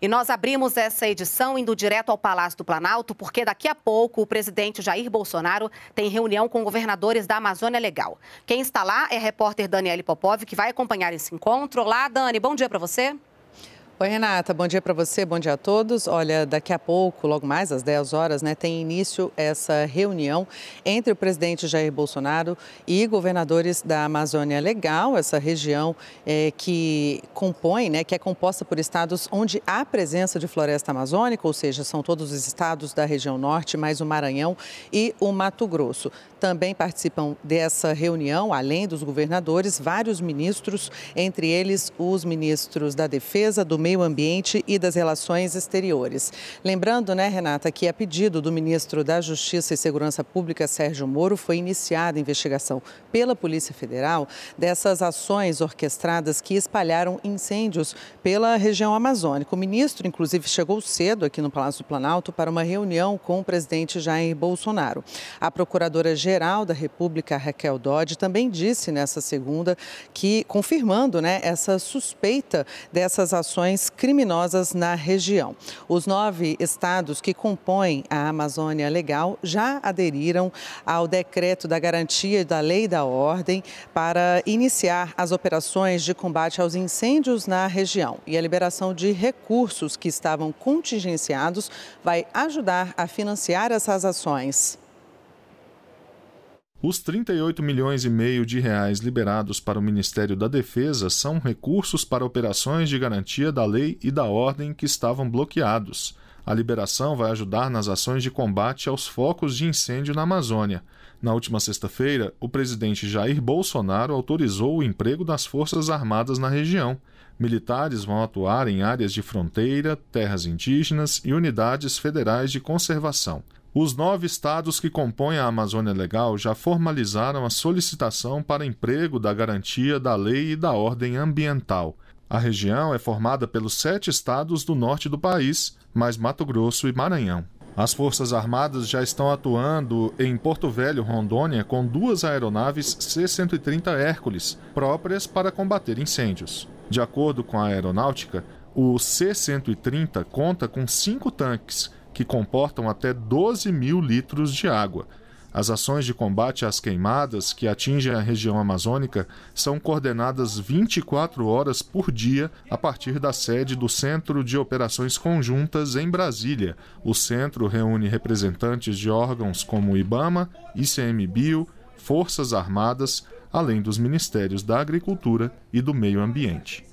E nós abrimos essa edição indo direto ao Palácio do Planalto, porque daqui a pouco o presidente Jair Bolsonaro tem reunião com governadores da Amazônia Legal. Quem está lá é a repórter Daniele Popov, que vai acompanhar esse encontro. Olá, Dani, bom dia para você. Oi, Renata, bom dia para você, bom dia a todos. Olha, daqui a pouco, logo mais às 10 horas, né, tem início essa reunião entre o presidente Jair Bolsonaro e governadores da Amazônia Legal, essa região é, que compõe, né, que é composta por estados onde há presença de floresta amazônica, ou seja, são todos os estados da região norte, mais o Maranhão e o Mato Grosso. Também participam dessa reunião, além dos governadores, vários ministros, entre eles os ministros da Defesa, do Meio meio ambiente e das relações exteriores. Lembrando, né, Renata, que a pedido do ministro da Justiça e Segurança Pública, Sérgio Moro, foi iniciada a investigação pela Polícia Federal dessas ações orquestradas que espalharam incêndios pela região amazônica. O ministro, inclusive, chegou cedo aqui no Palácio do Planalto para uma reunião com o presidente Jair Bolsonaro. A procuradora-geral da República, Raquel Dodge, também disse nessa segunda que, confirmando né, essa suspeita dessas ações organizações criminosas na região. Os nove estados que compõem a Amazônia Legal já aderiram ao decreto da garantia da lei e da ordem para iniciar as operações de combate aos incêndios na região. E a liberação de recursos que estavam contingenciados vai ajudar a financiar essas ações. Os 38 milhões e meio de reais liberados para o Ministério da Defesa são recursos para operações de garantia da lei e da ordem que estavam bloqueados. A liberação vai ajudar nas ações de combate aos focos de incêndio na Amazônia. Na última sexta-feira, o presidente Jair Bolsonaro autorizou o emprego das Forças Armadas na região. Militares vão atuar em áreas de fronteira, terras indígenas e unidades federais de conservação. Os nove estados que compõem a Amazônia Legal já formalizaram a solicitação para emprego da garantia da lei e da ordem ambiental. A região é formada pelos sete estados do norte do país, mais Mato Grosso e Maranhão. As Forças Armadas já estão atuando em Porto Velho, Rondônia, com duas aeronaves C-130 Hércules, próprias para combater incêndios. De acordo com a aeronáutica, o C-130 conta com cinco tanques, que comportam até 12 mil litros de água. As ações de combate às queimadas que atingem a região amazônica são coordenadas 24 horas por dia a partir da sede do Centro de Operações Conjuntas em Brasília. O centro reúne representantes de órgãos como IBAMA, ICMBio, Forças Armadas, além dos Ministérios da Agricultura e do Meio Ambiente.